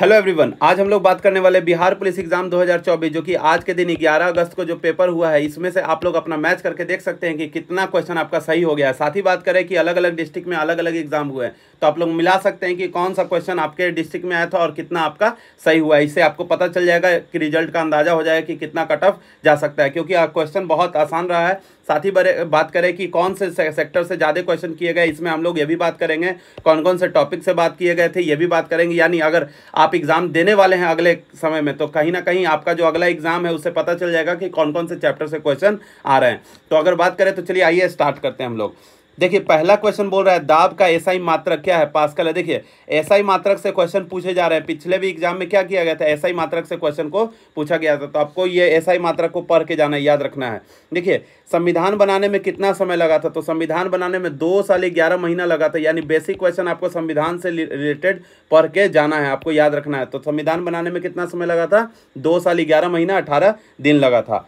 hello everyone आज हम लोग बात करने वाले बिहार पुलिस एग्जाम 2024 जो कि आज के दिन 11 अगस्त को जो पेपर हुआ है इसमें से आप लोग अपना मैच करके देख सकते हैं कि कितना क्वेश्चन आपका सही हो गया है साथ ही बात करें कि अलग अलग डिस्ट्रिक्ट में अलग अलग एग्जाम हुए हैं तो आप लोग मिला सकते हैं कि कौन सा क्वेश्चन आपके डिस्ट्रिक्ट में आया था और कितना आपका सही हुआ इससे आपको पता चल जाएगा कि रिजल्ट का अंदाजा हो जाएगा कि कितना कट ऑफ जा सकता है क्योंकि क्वेश्चन बहुत आसान रहा है साथ ही बात करें कि कौन से सेक्टर से ज़्यादा क्वेश्चन किए गए इसमें हम लोग ये भी बात करेंगे कौन कौन से टॉपिक से बात किए गए थे ये भी बात करेंगे यानी अगर आप एग्ज़ाम देने वाले हैं अगले समय में तो कहीं ना कहीं आपका जो अगला एग्ज़ाम है उससे पता चल जाएगा कि कौन कौन से चैप्टर से क्वेश्चन आ रहे हैं तो अगर बात करें तो चलिए आइए स्टार्ट करते हैं हम लोग देखिए पहला क्वेश्चन बोल रहा है दाब का एसआई मात्रक क्या है पास्कल है देखिए एसआई मात्रक से क्वेश्चन पूछे जा रहे हैं पिछले भी एग्जाम में क्या किया गया था एसआई मात्रक से क्वेश्चन को पूछा गया था तो आपको ये एसआई मात्रक को पढ़ के जाना याद रखना है देखिए संविधान बनाने में कितना समय लगा था तो संविधान बनाने में दो साल ग्यारह महीना लगा था यानी बेसिक क्वेश्चन आपको संविधान से रिलेटेड पढ़ के जाना है आपको याद रखना है तो संविधान बनाने में कितना समय लगा था दो साल ग्यारह महीना अठारह दिन लगा था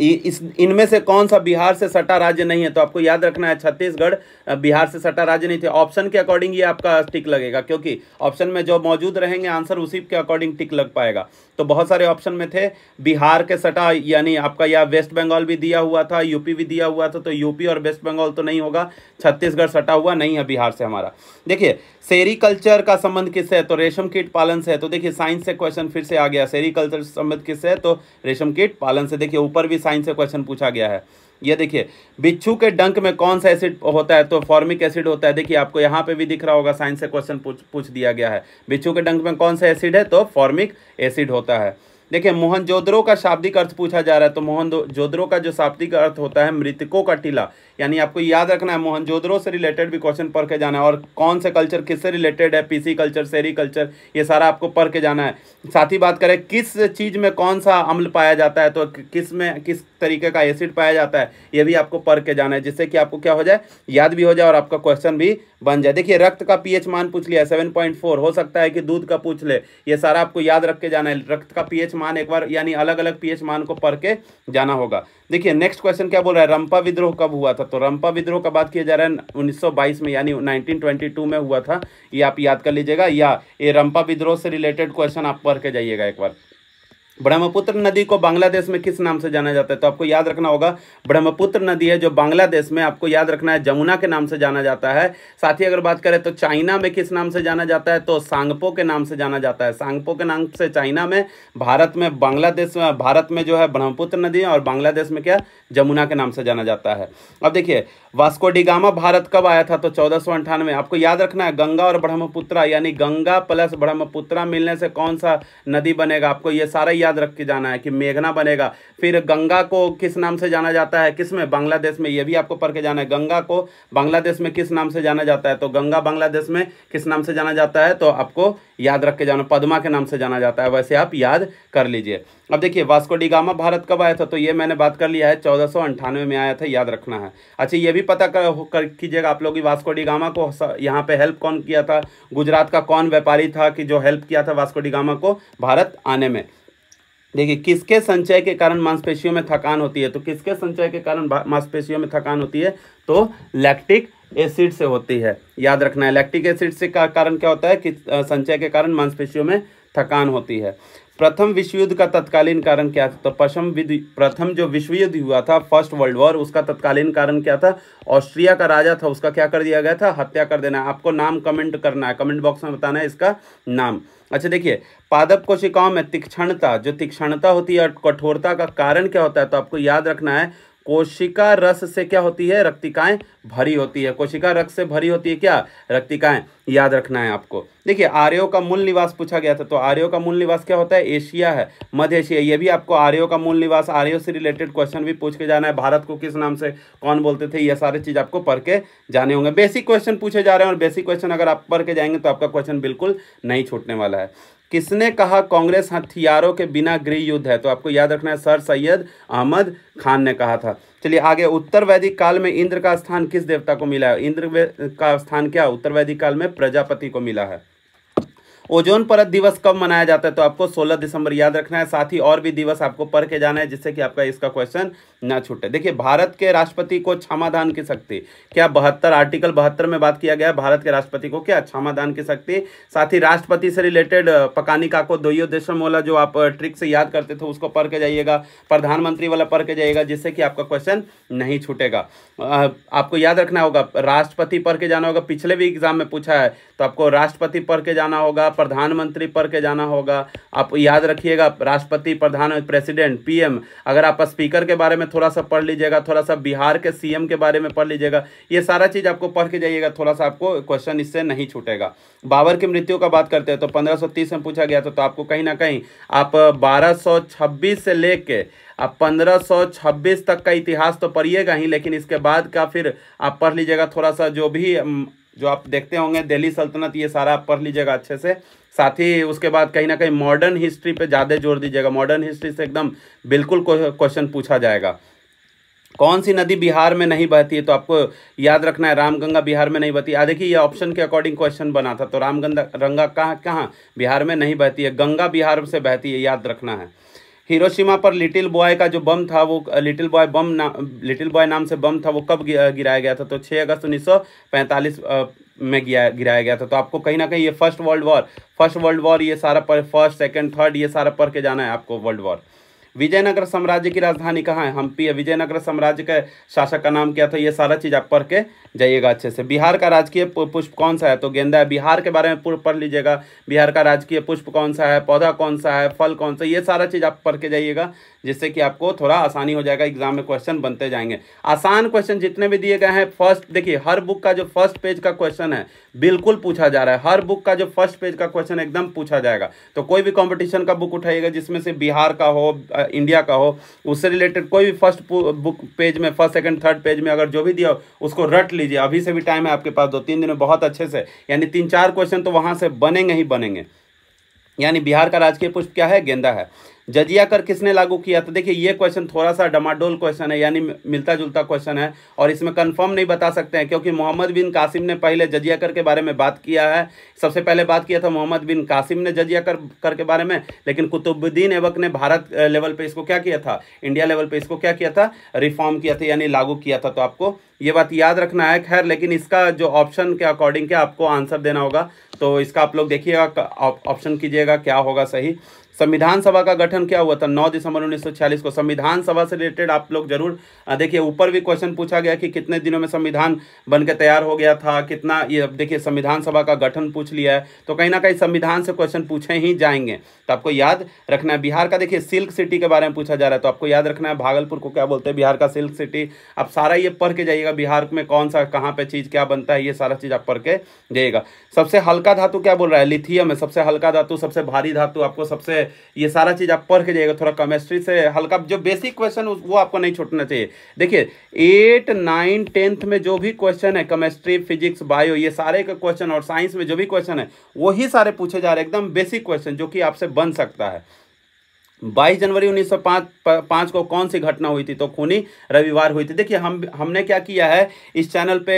इस इनमें से कौन सा बिहार से सटा राज्य नहीं है तो आपको याद रखना है छत्तीसगढ़ बिहार से सटा राज्य नहीं थे ऑप्शन के अकॉर्डिंग ये आपका टिक लगेगा क्योंकि ऑप्शन में जो मौजूद रहेंगे आंसर उसी के अकॉर्डिंग टिक लग पाएगा तो बहुत सारे ऑप्शन में थे बिहार के सटा यानी आपका या वेस्ट बंगाल भी दिया हुआ था यूपी भी दिया हुआ था तो यूपी और वेस्ट बंगाल तो नहीं होगा छत्तीसगढ़ सटा हुआ नहीं है बिहार से हमारा देखिए सेरीकल्चर का संबंध किससे है तो रेशम कीट पालन से है तो देखिए साइंस से क्वेश्चन फिर से आ गया सेरीकल्चर संबंध किससे है तो रेशम कीट पालन से देखिए ऊपर भी साइंस से क्वेश्चन पूछा गया है ये देखिए बिच्छू के डंक में कौन सा एसिड होता है तो फॉर्मिक एसिड होता है देखिए आपको यहाँ पे भी दिख रहा होगा साइंस से क्वेश्चन पूछ पूछ दिया गया है बिच्छू के डंक में कौन सा एसिड है तो फॉर्मिक एसिड होता है देखिए मोहन जोदड़ो का शाब्दिक अर्थ पूछा जा रहा है तो मोहन जोदड़ो का जो शाब्दिक अर्थ होता है मृतकों का टीला यानी आपको याद रखना है मोहनजोदड़ो से रिलेटेड भी क्वेश्चन पढ़ के जाना है और कौन से कल्चर किससे रिलेटेड है पीसी कल्चर सेरी कल्चर ये सारा आपको पढ़ के जाना है साथ ही बात करें किस चीज़ में कौन सा अम्ल पाया जाता है तो किस में किस तरीके का एसिड पाया जाता है ये भी आपको पढ़ के जाना है जिससे कि आपको क्या हो जाए याद भी हो जाए और आपका क्वेश्चन भी बन जाए देखिए रक्त का पी मान पूछ लिया सेवन पॉइंट फोर हो सकता है कि दूध का पूछ ले ये सारा आपको याद रख के जाना है रक्त का पी मान एक बार यानी अलग अलग पी मान को पढ़ के जाना होगा देखिए नेक्स्ट क्वेश्चन क्या बोल रहा है रंपा विद्रोह कब हुआ था था तो रंपा विद्रोह का बात किया जा रहा है 1922 में यानी 1922 में हुआ था ये आप याद कर लीजिएगा या ये रंपा विद्रोह से रिलेटेड क्वेश्चन आप पढ़ के जाइएगा एक बार ब्रह्मपुत्र नदी को बांग्लादेश में किस नाम से जाना जाता है तो आपको याद रखना होगा ब्रह्मपुत्र नदी है जो बांग्लादेश में आपको याद रखना है जमुना के नाम से जाना जाता है साथ ही अगर बात करें तो चाइना में किस नाम से जाना जाता है तो सांगपो के नाम से जाना जाता है सांगपो के नाम से चाइना में भारत में बांग्लादेश में भारत में जो है ब्रह्मपुत्र नदी और बांग्लादेश में क्या जमुना के नाम से जाना जाता है अब देखिए वास्कोडिगामा भारत कब आया था तो चौदह आपको याद रखना है गंगा और ब्रह्मपुत्रा यानी गंगा प्लस ब्रह्मपुत्रा मिलने से कौन सा नदी बनेगा आपको ये सारा याद रख के जाना है कि मेघना बनेगा फिर गंगा को किस नाम से जाना जाता है किस में बांग्लादेश में यह भी आपको पढ़ के जाना है गंगा को बांग्लादेश में किस नाम से जाना जाता है तो गंगा बांग्लादेश में किस नाम से जाना जाता है तो आपको याद रख के जाना पदमा के नाम से जाना जाता है वैसे आप याद कर लीजिए अब देखिए वास्को डिगामा भारत कब आया था तो ये मैंने बात कर लिया है चौदह में आया था याद रखना है अच्छा ये भी पता कर कीजिएगा आप लोग वास्को डिगामा को यहाँ पे हेल्प कौन किया था गुजरात का कौन व्यापारी था कि जो हेल्प किया था वास्को डिगामा को भारत आने में देखिए किसके संचय के कारण मांसपेशियों में थकान होती है तो किसके संचय के कारण मांसपेशियों में थकान होती है तो लैक्टिक एसिड से होती है याद रखना है लैक्टिक एसिड से का कारण क्या होता है कि संचय के कारण मांसपेशियों में थकान होती है प्रथम विश्व युद्ध का तत्कालीन कारण क्या था तो प्रथम प्रथम जो विश्व युद्ध हुआ था फर्स्ट वर्ल्ड वॉर उसका तत्कालीन कारण क्या था ऑस्ट्रिया का राजा था उसका क्या कर दिया गया था हत्या कर देना आपको नाम कमेंट करना है कमेंट बॉक्स में बताना है इसका नाम अच्छा देखिए पादप कोशिकाओं में तीक्षणता जो तीक्षणता होती है कठोरता का कारण क्या होता है तो आपको याद रखना है कोशिका रस से क्या होती है रक्तिकाएं भरी होती है कोशिका रस से भरी होती है क्या रक्तिकाएं याद रखना है आपको देखिए आर्यो का मूल निवास पूछा गया था तो आर्यो का मूल निवास क्या होता है एशिया है मध्य एशिया ये भी आपको आर्यो का मूल निवास आर्यो से रिलेटेड क्वेश्चन भी पूछ के जाना है भारत को किस नाम से कौन बोलते थे ये सारे चीज़ आपको पढ़ के जाने होंगे बेसिक क्वेश्चन पूछे जा रहे हैं और बेसिक क्वेश्चन अगर आप पढ़ के जाएंगे तो आपका क्वेश्चन बिल्कुल नहीं छूटने वाला है किसने कहा कांग्रेस हाँ, हथियारों के बिना गृह युद्ध है तो आपको याद रखना है सर सैयद अहमद खान ने कहा था चलिए आगे उत्तर वैदिक काल में इंद्र का स्थान किस देवता को मिला है इंद्र का स्थान क्या उत्तर वैदिक काल में प्रजापति को मिला है ओजोन परत दिवस कब मनाया जाता है तो आपको 16 दिसंबर याद रखना है साथ ही और भी दिवस आपको पढ़ के जाना है जिससे कि आपका इसका क्वेश्चन ना छूटे देखिए भारत के राष्ट्रपति को क्षमादान की शक्ति क्या बहत्तर आर्टिकल बहत्तर में बात किया गया भारत के राष्ट्रपति को क्या क्षमादान की शक्ति साथ ही राष्ट्रपति से रिलेटेड पकानी को दोयो देशम वाला जो आप ट्रिक से याद करते थे उसको पढ़ के जाइएगा प्रधानमंत्री वाला पढ़ के जाइएगा जिससे कि आपका क्वेश्चन नहीं छूटेगा आपको याद रखना होगा राष्ट्रपति पढ़ के जाना होगा पिछले भी एग्जाम में पूछा है तो आपको राष्ट्रपति पढ़ के जाना होगा प्रधानमंत्री पढ़ के जाना होगा आप याद रखिएगा राष्ट्रपति प्रधान प्रेसिडेंट पीएम अगर आप स्पीकर के बारे में थोड़ा सा पढ़ लीजिएगा थोड़ा सा बिहार के सीएम के बारे में पढ़ लीजिएगा ये सारा चीज़ आपको पढ़ के जाइएगा थोड़ा सा आपको क्वेश्चन इससे नहीं छूटेगा बाबर की मृत्यु का बात करते हैं तो पंद्रह में पूछा गया था तो आपको कहीं ना कहीं आप बारह से लेके आप 1526 तक का इतिहास तो पढ़िएगा ही लेकिन इसके बाद का फिर आप पढ़ लीजिएगा थोड़ा सा जो भी जो आप देखते होंगे दिल्ली सल्तनत ये सारा आप पढ़ लीजिएगा अच्छे से साथ ही उसके बाद कहीं ना कहीं मॉडर्न हिस्ट्री पे ज़्यादा जोर दीजिएगा मॉडर्न हिस्ट्री से एकदम बिल्कुल क्वेश्चन पूछा जाएगा कौन सी नदी बिहार में नहीं बहती है तो आपको याद रखना है रामगंगा बिहार में नहीं बहती है देखिए ये ऑप्शन के अकॉर्डिंग क्वेश्चन बना था तो रामगंगा रंगा कहाँ कहाँ बिहार में नहीं बहती है गंगा बिहार से बहती है याद रखना है हिरोशिमा पर लिटिल बॉय का जो बम था वो लिटिल बॉय बम ना लिटिल बॉय नाम से बम था वो कब गिराया गया था तो छः अगस्त उन्नीस में गिरा गिराया गया था तो आपको कहीं ना कहीं ये first world war first world war ये सारा पर फर्स्ट सेकंड थर्ड ये सारा पढ़ के जाना है आपको वर्ल्ड वॉर विजयनगर साम्राज्य की राजधानी कहाँ है हम्पी है विजयनगर साम्राज्य के शासक का नाम क्या था ये सारा चीज़ आप पढ़ के जाइएगा अच्छे से बिहार का राजकीय पुष्प कौन सा है तो गेंदा है बिहार के बारे में पूर्व पढ़ लीजिएगा बिहार का राजकीय पुष्प कौन सा है पौधा कौन सा है फल कौन सा ये सारा चीज़ आप पढ़ के जाइएगा जिससे कि आपको थोड़ा आसानी हो जाएगा एग्जाम में क्वेश्चन बनते जाएंगे आसान क्वेश्चन जितने भी दिए गए हैं फर्स्ट देखिए हर बुक का जो फर्स्ट पेज का क्वेश्चन है बिल्कुल पूछा जा रहा है हर बुक का जो फर्स्ट पेज का क्वेश्चन एकदम पूछा जाएगा तो कोई भी कॉम्पिटिशन का बुक उठाइएगा जिसमें से बिहार का हो इंडिया का हो उससे रिलेटेड कोई भी फर्स्ट बुक पेज में फर्स्ट सेकेंड थर्ड पेज में अगर जो भी दिया हो उसको रट लीजिए अभी से भी टाइम है आपके पास दो तीन दिन में बहुत अच्छे से यानी तीन चार क्वेश्चन तो वहाँ से बनेंगे ही बनेंगे यानी बिहार का राजकीय पुष्प क्या है गेंदा है जजिया कर किसने लागू किया तो देखिए ये क्वेश्चन थोड़ा सा डमाडोल क्वेश्चन है यानी मिलता जुलता क्वेश्चन है और इसमें कंफर्म नहीं बता सकते हैं क्योंकि मोहम्मद बिन कासिम ने पहले जजिया कर के बारे में बात किया है सबसे पहले बात किया था मोहम्मद बिन कासिम ने जजिया कर, कर के बारे में लेकिन कुतुबुद्दीन एवक ने भारत लेवल पर इसको क्या किया था इंडिया लेवल पर इसको क्या किया था रिफॉर्म किया था यानी लागू किया था तो आपको ये बात याद रखना है खैर लेकिन इसका जो ऑप्शन के अकॉर्डिंग क्या आपको आंसर देना होगा तो इसका आप लोग देखिएगा ऑप्शन कीजिएगा क्या होगा सही संविधान सभा का गठन क्या हुआ था नौ दिसंबर उन्नीस को संविधान सभा से रिलेटेड आप लोग जरूर देखिए ऊपर भी क्वेश्चन पूछा गया कि कितने दिनों में संविधान बन के तैयार हो गया था कितना ये देखिए संविधान सभा का गठन पूछ लिया है तो कहीं ना कहीं संविधान से क्वेश्चन पूछे ही जाएंगे तो आपको याद रखना है बिहार का देखिए सिल्क सिटी के बारे में पूछा जा रहा है तो आपको याद रखना है भागलपुर को क्या बोलते हैं बिहार का सिल्क सिटी आप सारा ये पढ़ के जाइएगा बिहार में कौन सा कहाँ पे चीज़ क्या बनता है ये सारा चीज़ आप पढ़ के जाइएगा सबसे हल्का धातु क्या बोल रहा है लिथियम है सबसे हल्का धातु सबसे भारी धातु आपको सबसे ये सारा चीज़ आप पढ़ के जाइएगा थोड़ा केमिस्ट्री से हल्का जो बेसिक क्वेश्चन वो आपको नहीं छूटना चाहिए देखिए एट नाइन टेंथ में जो भी क्वेश्चन है केमिस्ट्री फिजिक्स बायो ये सारे का क्वेश्चन और साइंस में जो भी क्वेश्चन है वही सारे पूछे जा रहे हैं एकदम बेसिक क्वेश्चन जो कि आपसे बन सकता है 22 जनवरी 1905 पाँच को कौन सी घटना हुई थी तो खूनी रविवार हुई थी देखिए हम हमने क्या किया है इस चैनल पे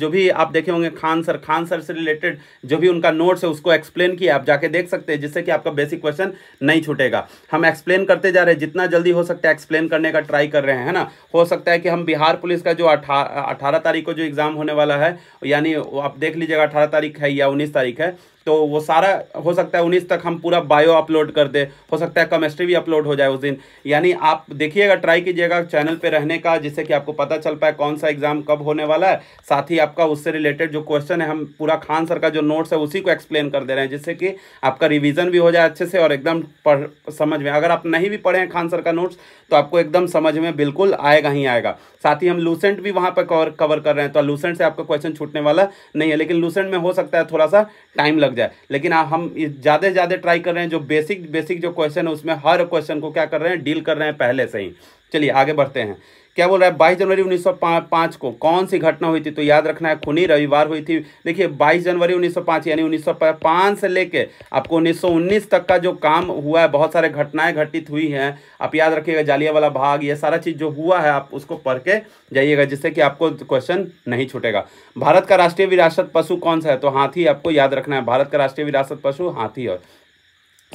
जो भी आप देखे होंगे खान सर खान सर से रिलेटेड जो भी उनका नोट्स है उसको एक्सप्लेन किया आप जाके देख सकते हैं जिससे कि आपका बेसिक क्वेश्चन नहीं छूटेगा हम एक्सप्लेन करते जा रहे हैं जितना जल्दी हो सकता है एक्सप्लेन करने का ट्राई कर रहे हैं है ना हो सकता है कि हम बिहार पुलिस का जो अठारह तारीख को जो एग्ज़ाम होने वाला है यानी आप देख लीजिएगा अठारह तारीख है या उन्नीस तारीख है तो वो सारा हो सकता है उन्नीस तक हम पूरा बायो अपलोड कर दे हो सकता है केमिस्ट्री भी अपलोड हो जाए उस दिन यानी आप देखिएगा ट्राई कीजिएगा चैनल पे रहने का जिससे कि आपको पता चल पाए कौन सा एग्ज़ाम कब होने वाला है साथ ही आपका उससे रिलेटेड जो क्वेश्चन है हम पूरा खान सर का जो नोट्स है उसी को एक्सप्लेन कर दे रहे हैं जिससे कि आपका रिविज़न भी हो जाए अच्छे से और एकदम पढ़ समझ में अगर आप नहीं भी पढ़े हैं खान सर का नोट्स तो आपको एकदम समझ में बिल्कुल आएगा ही आएगा साथ ही हम लूसेंट भी वहाँ पर कवर कर रहे हैं तो लूसेंट से आपका क्वेश्चन छूटने वाला नहीं है लेकिन लूसेंट में हो सकता है थोड़ा सा टाइम लग लग जाए लेकिन आ, हम ज़्यादा से ज़्यादा ट्राई कर रहे हैं जो बेसिक बेसिक जो क्वेश्चन है उसमें हर क्वेश्चन को क्या कर रहे हैं डील कर रहे हैं पहले से ही चलिए आगे बढ़ते हैं क्या बोल रहा है बाईस जनवरी उन्नीस पाँच को कौन सी घटना हुई थी तो याद रखना है खूनी रविवार हुई थी देखिए बाईस जनवरी उन्नीस पाँच यानी उन्नीस पाँच से लेके आपको उन्नीस उन्नीस तक का जो काम हुआ है बहुत सारे घटनाएं घटित हुई हैं आप याद रखिएगा जालिया वाला भाग ये सारा चीज़ जो हुआ है आप उसको पढ़ के जाइएगा जिससे कि आपको क्वेश्चन नहीं छूटेगा भारत का राष्ट्रीय विरासत पशु कौन सा है तो हाथी आपको याद रखना है भारत का राष्ट्रीय विरासत पशु हाथी और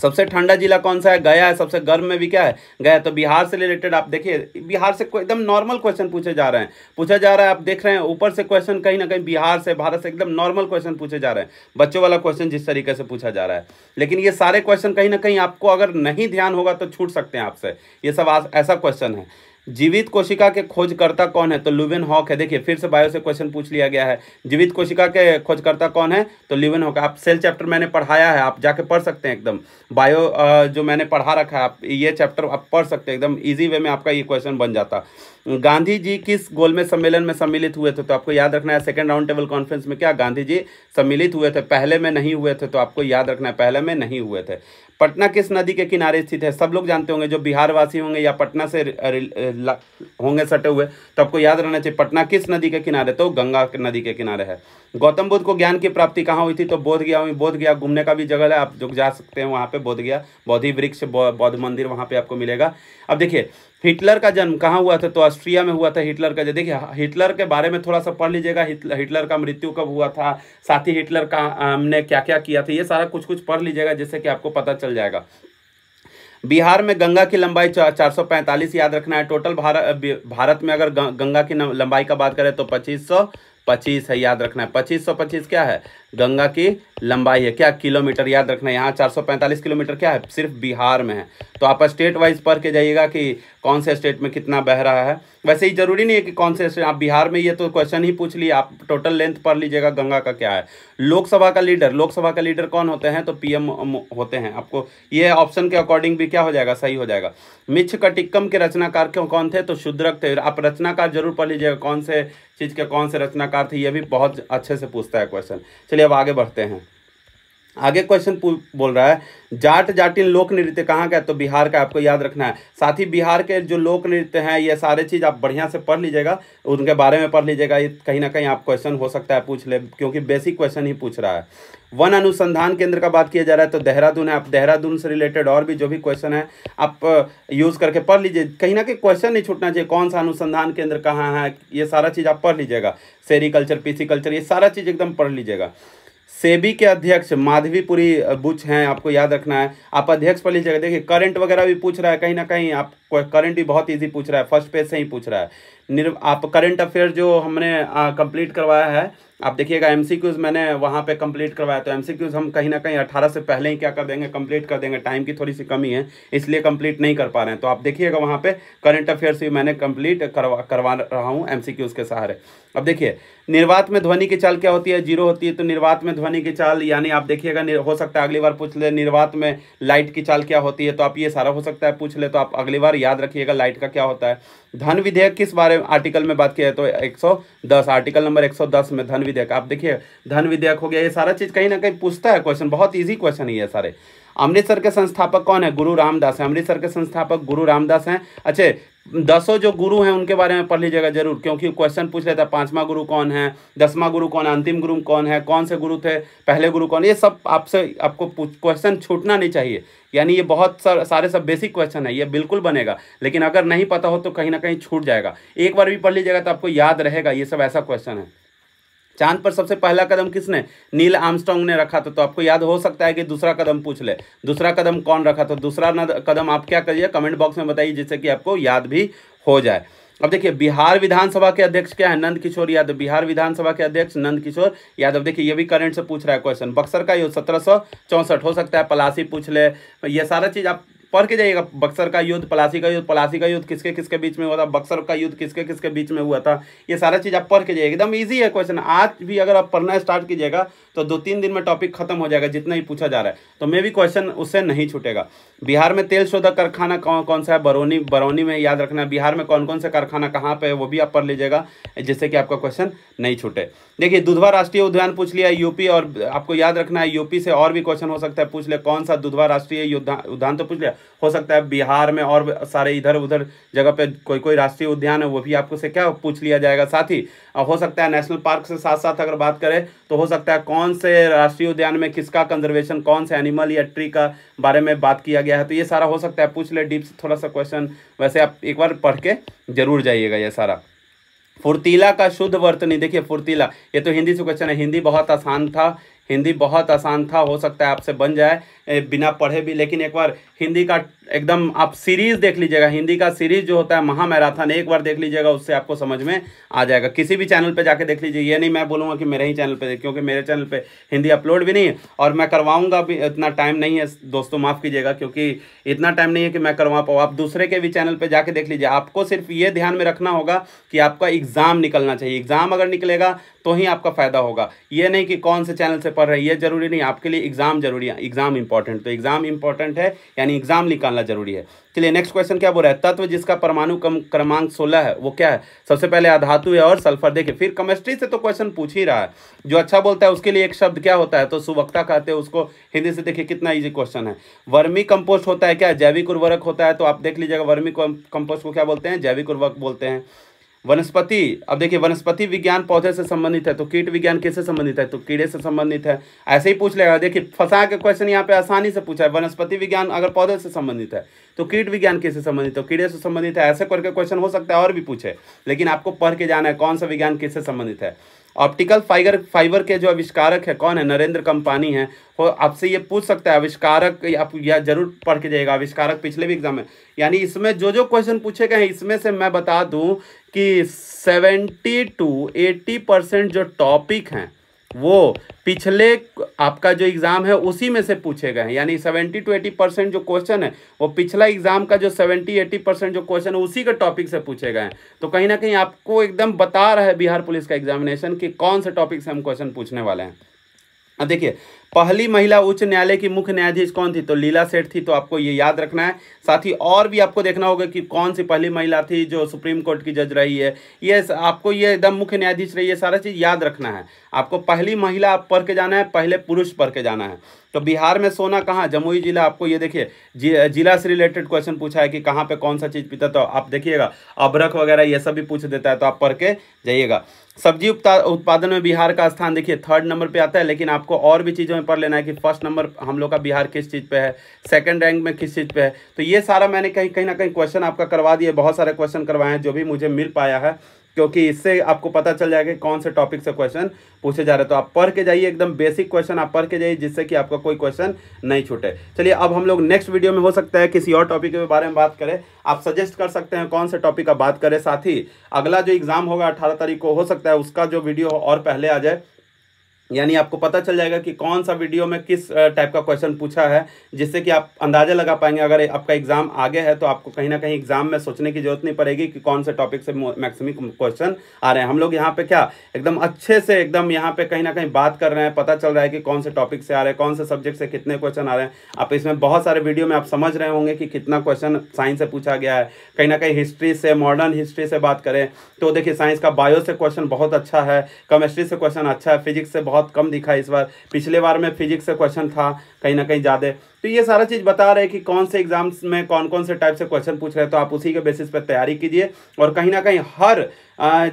सबसे ठंडा जिला कौन सा है गया है सबसे गर्म में भी क्या है गया तो बिहार से रिलेटेड आप देखिए बिहार से एकदम नॉर्मल क्वेश्चन पूछे जा रहे हैं पूछा जा रहा है आप देख रहे हैं ऊपर से क्वेश्चन कहीं ना कहीं बिहार से भारत से एकदम नॉर्मल क्वेश्चन पूछे जा रहे हैं बच्चों वाला क्वेश्चन जिस तरीके से पूछा जा रहा है लेकिन ये सारे क्वेश्चन कहीं ना कहीं आपको अगर नहीं ध्यान होगा तो छूट सकते हैं आपसे ये सब ऐसा क्वेश्चन है जीवित कोशिका के खोजकर्ता कौन है तो लुवेन हॉक है देखिए फिर से बायो से क्वेश्चन पूछ लिया गया है जीवित कोशिका के खोजकर्ता कौन है तो लुवेन हॉक आप सेल चैप्टर मैंने पढ़ाया है आप जाके पढ़ सकते हैं एकदम बायो जो मैंने पढ़ा रखा है आप ये चैप्टर आप पढ़ सकते हैं एकदम ईजी वे में आपका ये क्वेश्चन बन जाता गांधी जी किस गोलमेज सम्मेलन में सम्मिलित हुए थे तो आपको याद रखना है सेकेंड राउंड टेबल कॉन्फ्रेंस में क्या गांधी जी सम्मिलित हुए थे पहले में नहीं हुए थे तो आपको याद रखना है पहले में नहीं हुए थे पटना किस नदी के किनारे स्थित है सब लोग जानते होंगे जो बिहार वासी होंगे या पटना से होंगे सटे हुए तो आपको याद रहना चाहिए पटना किस नदी के किनारे तो गंगा नदी के किनारे है गौतम बुद्ध को ज्ञान की प्राप्ति कहाँ हुई थी तो बोध गया हुई बोध गया घूमने का भी जगह है आप जो जा सकते हैं वहाँ पे बोध गया बौद्धि वृक्ष बौद्ध मंदिर वहाँ पे आपको मिलेगा अब देखिए हिटलर का जन्म कहाँ हुआ था तो ऑस्ट्रिया में हुआ था हिटलर का देखिए हिटलर के बारे में थोड़ा सा पढ़ लीजिएगा हिटलर का मृत्यु कब हुआ था साथ ही हिटलर का हमने क्या क्या किया था ये सारा कुछ कुछ पढ़ लीजिएगा जिससे कि आपको पता चल जाएगा बिहार में गंगा की लंबाई चार सौ पैंतालीस याद रखना है टोटल भारत भारत में अगर गंगा की लंबाई का बात करें तो पच्चीस सौ पच्चीस है याद रखना है पच्चीस सौ पच्चीस क्या है गंगा की लंबाई है क्या किलोमीटर याद रखना यहाँ 445 किलोमीटर क्या है सिर्फ बिहार में है तो आप स्टेट वाइज पढ़ के जाइएगा कि कौन से स्टेट में कितना बह रहा है वैसे ही जरूरी नहीं है कि कौन से स्टेट आप बिहार में ये तो क्वेश्चन ही पूछ लिए आप टोटल लेंथ पढ़ लीजिएगा गंगा का क्या है लोकसभा का लीडर लोकसभा का लीडर कौन होते हैं तो पीएम होते हैं आपको ये ऑप्शन के अकॉर्डिंग भी क्या हो जाएगा सही हो जाएगा मिच्छ कटिक्कम के रचनाकार क्यों कौन थे तो शुद्रक थे आप रचनाकार जरूर पढ़ लीजिएगा कौन से चीज़ के कौन से रचनाकार थे ये भी बहुत अच्छे से पूछता है क्वेश्चन लिए अब आगे बढ़ते हैं आगे क्वेश्चन बोल रहा है जाट जाटिन लोक नृत्य कहाँ का है तो बिहार का आपको याद रखना है साथ ही बिहार के जो लोक नृत्य हैं ये सारे चीज़ आप बढ़िया से पढ़ लीजिएगा उनके बारे में पढ़ लीजिएगा ये कहीं ना कहीं आप क्वेश्चन हो सकता है पूछ ले क्योंकि बेसिक क्वेश्चन ही पूछ रहा है वन अनुसंधान केंद्र का बात किया जा रहा है तो देहरादून है आप देहरादून से रिलेटेड और भी जो भी क्वेश्चन है आप यूज़ करके पढ़ लीजिए कहीं ना कहीं क्वेश्चन नहीं छूटना चाहिए कौन सा अनुसंधान केंद्र कहाँ है ये सारा चीज़ आप पढ़ लीजिएगा सेरीकल्चर कल्चर ये सारा चीज़ एकदम पढ़ लीजिएगा सेबी के अध्यक्ष माधवीपुरी बुच हैं आपको याद रखना है आप अध्यक्ष पर लीजिएगा देखिए करंट वगैरह भी पूछ रहा है कहीं ना कहीं आप करंट भी बहुत इजी पूछ रहा है फर्स्ट पेज से ही पूछ रहा है आप करंट अफेयर जो हमने कंप्लीट करवाया है आप देखिएगा एम मैंने वहाँ पे कंप्लीट करवाया तो एम हम कहीं ना कहीं अट्ठारह से पहले ही क्या कर देंगे कंप्लीट कर देंगे टाइम की थोड़ी सी कमी है इसलिए कंप्लीट नहीं कर पा रहे हैं तो आप देखिएगा वहाँ पे करंट अफेयर्स भी मैंने कंप्लीट करवा करवा रहा हूँ एम के सहारे अब देखिए निर्वात में ध्वनि की चाल क्या होती है जीरो होती है तो निर्वात में ध्वनि की चाल यानी आप देखिएगा हो सकता है अगली बार पूछ ले निर्वात में लाइट की चाल क्या होती है तो आप ये सारा हो सकता है पूछ ले तो आप अगली बार याद रखिएगा लाइट का क्या होता है धन विधेयक किस बारे में आर्टिकल में बात किया है तो एक आर्टिकल नंबर एक में धन विधेयक आप देखिए धन विधेयक हो गया ये सारा चीज कहीं ना कहीं पूछता है क्वेश्चन बहुत ईजी क्वेश्चन ही है सारे अमृतसर के संस्थापक कौन है गुरु रामदास है अमृतसर के संस्थापक गुरु रामदास हैं अच्छे दसों जो गुरु हैं उनके बारे में पढ़ लीजिएगा जरूर क्योंकि क्वेश्चन पूछ लेता है पांचवा गुरु कौन है दसवां गुरु कौन है अंतिम गुरु कौन है कौन से गुरु थे पहले गुरु कौन ये सब आपसे आपको क्वेश्चन छूटना नहीं चाहिए यानी ये बहुत सार, सारे सब बेसिक क्वेश्चन है ये बिल्कुल बनेगा लेकिन अगर नहीं पता हो तो कहीं ना कहीं छूट जाएगा एक बार भी पढ़ लीजिएगा तो आपको याद रहेगा ये सब ऐसा क्वेश्चन है चांद पर सबसे पहला कदम किसने नील आमस्टोंग ने रखा था तो आपको याद हो सकता है कि दूसरा कदम पूछ ले दूसरा कदम कौन रखा था दूसरा कदम आप क्या करिए कमेंट बॉक्स में बताइए जिससे कि आपको याद भी हो जाए अब देखिए बिहार विधानसभा के अध्यक्ष क्या है नंद किशोर यादव बिहार विधानसभा के अध्यक्ष नंद किशोर यादव देखिए ये भी करंट से पूछ रहा है क्वेश्चन बक्सर का ये सत्रह हो सकता है पलासी पूछ ले ये सारा चीज़ आप पढ़ के जाइएगा बक्सर का युद्ध पलासी का युद्ध पलासी का युद्ध किसके किसके बीच में हुआ था बक्सर का युद्ध किसके किसके बीच में हुआ था ये सारा चीज़ आप पढ़ के जाइए एकदम ईजी है क्वेश्चन आज भी अगर आप पढ़ना स्टार्ट कीजिएगा तो दो तीन दिन में टॉपिक खत्म हो जाएगा जितना ही पूछा जा रहा है तो मे भी क्वेश्चन उससे नहीं छूटेगा बिहार में तेल शोधक कारखाना कौन कौन सा है बरौनी बरौनी में याद रखना है बिहार में कौन कौन सा कारखाना कहाँ पर है वो भी आप पढ़ लीजिएगा जिससे कि आपका क्वेश्चन नहीं छूटे देखिए दुधवा राष्ट्रीय उद्यान पूछ लिया यूपी और आपको याद रखना है यूपी से और भी क्वेश्चन हो सकता है पूछ ले कौन सा दुधवा राष्ट्रीय उद्यान तो पूछ लिया हो सकता है बिहार में और सारे इधर उधर जगह पे कोई कोई राष्ट्रीय उद्यान है वो भी आपको से क्या पूछ लिया जाएगा साथ ही हो सकता है नेशनल पार्क से साथ साथ अगर बात करें तो हो सकता है कौन से राष्ट्रीय उद्यान में किसका कंजर्वेशन कौन से एनिमल या ट्री का बारे में बात किया गया है तो ये सारा हो सकता है पूछ ले डीप से थोड़ा सा क्वेश्चन वैसे आप एक बार पढ़ के जरूर जाइएगा ये सारा फुर्तीला का शुद्ध वर्तनी देखिए फुर्तीला ये तो हिंदी से क्वेश्चन है हिंदी बहुत आसान था हिंदी बहुत आसान था हो सकता है आपसे बन जाए बिना पढ़े भी लेकिन एक बार हिंदी का एकदम आप सीरीज़ देख लीजिएगा हिंदी का सीरीज़ जो होता है महामैराथन एक बार देख लीजिएगा उससे आपको समझ में आ जाएगा किसी भी चैनल पे जाके देख लीजिए ये नहीं मैं बोलूँगा कि मेरे ही चैनल पे क्योंकि मेरे चैनल पे हिंदी अपलोड भी नहीं है और मैं करवाऊँगा भी इतना टाइम नहीं है दोस्तों माफ़ कीजिएगा क्योंकि इतना टाइम नहीं है कि मैं करवा पाऊँ आप दूसरे के भी चैनल पर जाके देख लीजिए आपको सिर्फ ये ध्यान में रखना होगा कि आपका एग्ज़ाम निकलना चाहिए एग्ज़ाम अगर निकलेगा तो ही आपका फ़ायदा होगा ये नहीं कि कौन से चैनल से पढ़ रहे हैं ये ज़रूरी नहीं आपके लिए एग्ज़ाम जरूरी है एग्ज़ाम इंपॉर्टेंट तो एग्ज़ाम इंपॉर्टेंट है यानी एग्ज़ाम निकालना जरूरी है चलिए नेक्स्ट क्वेश्चन क्या बोल रहा है तत्व जिसका परमाणु क्रमांक सोलह है वो क्या है सबसे पहले अधातु है और सल्फर देखिए फिर केमिस्ट्री से तो क्वेश्चन पूछ ही रहा है जो अच्छा बोलता है उसके लिए एक शब्द क्या होता है तो सुवक्ता कहते हैं उसको हिंदी से देखिए कितना ईजी क्वेश्चन है वर्मी कंपोस्ट होता है क्या जैविक उर्वरक होता है तो आप देख लीजिएगा वर्मी कंपोस्ट को क्या बोलते हैं जैविक उर्वरक बोलते हैं वनस्पति अब देखिए वनस्पति विज्ञान पौधे से संबंधित है तो कीट विज्ञान किससे संबंधित है तो कीड़े से संबंधित है ऐसे ही पूछ लेगा देखिए फंसा के क्वेश्चन यहाँ पे आसानी से पूछा है वनस्पति विज्ञान अगर पौधे से संबंधित है तो कीट विज्ञान किससे संबंधित है तो कीड़े से संबंधित है ऐसे करके क्वेश्चन हो सकता है और भी पूछे लेकिन आपको पढ़ के जाना है कौन सा विज्ञान किससे संबंधित है ऑप्टिकल फाइबर फाइबर के जो आविष्कारक है कौन है नरेंद्र कंपानी है वो आपसे ये पूछ सकता है आविष्कारक आप या जरूर पढ़ के जाइएगा आविष्कारक पिछले भी एग्जाम में यानी इसमें जो जो क्वेश्चन पूछे गए हैं इसमें से मैं बता दूं कि सेवेंटी टू एटी परसेंट जो टॉपिक हैं वो पिछले आपका जो एग्ज़ाम है उसी में से पूछे गए हैं यानी सेवेंटी टू एटी परसेंट जो क्वेश्चन है वो पिछला एग्ज़ाम का जो सेवेंटी एटी परसेंट जो क्वेश्चन है उसी के टॉपिक से पूछे गए हैं तो कहीं ना कहीं आपको एकदम बता रहा है बिहार पुलिस का एग्जामिनेशन कि कौन से टॉपिक से हम क्वेश्चन पूछने वाले हैं अब देखिए पहली महिला उच्च न्यायालय की मुख्य न्यायाधीश कौन थी तो लीला सेठ थी तो आपको ये याद रखना है साथ ही और भी आपको देखना होगा कि कौन सी पहली महिला थी जो सुप्रीम कोर्ट की जज रही है ये आपको ये एकदम मुख्य न्यायाधीश रही है सारा चीज़ याद रखना है आपको पहली महिला आप पढ़ के जाना है पहले पुरुष पढ़ के जाना है तो बिहार में सोना कहाँ जमुई जिला आपको ये देखिए जिला से रिलेटेड क्वेश्चन पूछा है कि कहाँ पर कौन सा चीज़ पीता तो आप देखिएगा अबरख वगैरह ये सब भी पूछ देता है तो आप पढ़ के जाइएगा सब्जी उत्पादन में बिहार का स्थान देखिए थर्ड नंबर पे आता है लेकिन आपको और भी चीज़ों में पढ़ लेना है कि फर्स्ट नंबर हम लोग का बिहार किस चीज़ पे है सेकंड रैंक में किस चीज़ पे है तो ये सारा मैंने कहीं कहीं ना कहीं क्वेश्चन आपका करवा दिए बहुत सारे क्वेश्चन करवाए हैं जो भी मुझे मिल पाया है क्योंकि इससे आपको पता चल जाएगा कौन से टॉपिक से क्वेश्चन पूछे जा रहे हैं तो आप पढ़ के जाइए एकदम बेसिक क्वेश्चन आप पढ़ के जाइए जिससे कि आपका कोई क्वेश्चन नहीं छूटे चलिए अब हम लोग नेक्स्ट वीडियो में हो सकता है किसी और टॉपिक के बारे में बात करें आप सजेस्ट कर सकते हैं कौन से टॉपिक का बात करें साथ ही अगला जो एग्ज़ाम होगा अठारह तारीख को हो सकता है उसका जो वीडियो और पहले आ जाए यानी आपको पता चल जाएगा कि कौन सा वीडियो में किस टाइप का क्वेश्चन पूछा है जिससे कि आप अंदाज़ा लगा पाएंगे अगर आपका एग्ज़ाम आगे है तो आपको कहीं ना कहीं एग्ज़ाम में सोचने की जरूरत नहीं पड़ेगी कि कौन से टॉपिक से मैक्सिमम क्वेश्चन आ रहे हैं हम लोग यहाँ पे क्या एकदम अच्छे से एकदम यहाँ पे कहीं ना कहीं बात कर रहे हैं पता चल रहा है कि कौन से टॉपिक से आ रहे हैं कौन से सब्जेक्ट से कितने क्वेश्चन आ रहे हैं आप इसमें बहुत सारे वीडियो में आप समझ रहे होंगे कि कितना क्वेश्चन साइंस से पूछा गया है कहीं ना कहीं हिस्ट्री से मॉडर्न हिस्ट्री से बात करें तो देखिए साइंस का बायो से क्वेश्चन बहुत अच्छा है केमिस्ट्री से क्वेश्चन अच्छा है फिजिक्स से बहुत बहुत कम दिखा इस बार पिछले बार में फिजिक्स से क्वेश्चन था कहीं ना कहीं ज़्यादा तो ये सारा चीज़ बता रहे हैं कि कौन से एग्जाम्स में कौन कौन से टाइप से क्वेश्चन पूछ रहे हैं तो आप उसी के बेसिस पर तैयारी कीजिए और कहीं ना कहीं हर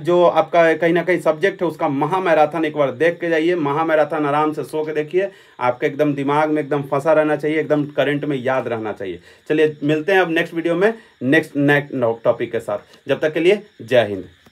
जो आपका कहीं ना कहीं सब्जेक्ट है उसका महामैराथन एक बार देख के जाइए महामैराथन आराम से सो के देखिए आपके एकदम दिमाग में एकदम फंसा रहना चाहिए एकदम करंट में याद रहना चाहिए चलिए मिलते हैं अब नेक्स्ट वीडियो में नेक्स्ट नेक्स्ट टॉपिक के साथ जब तक के लिए जय हिंद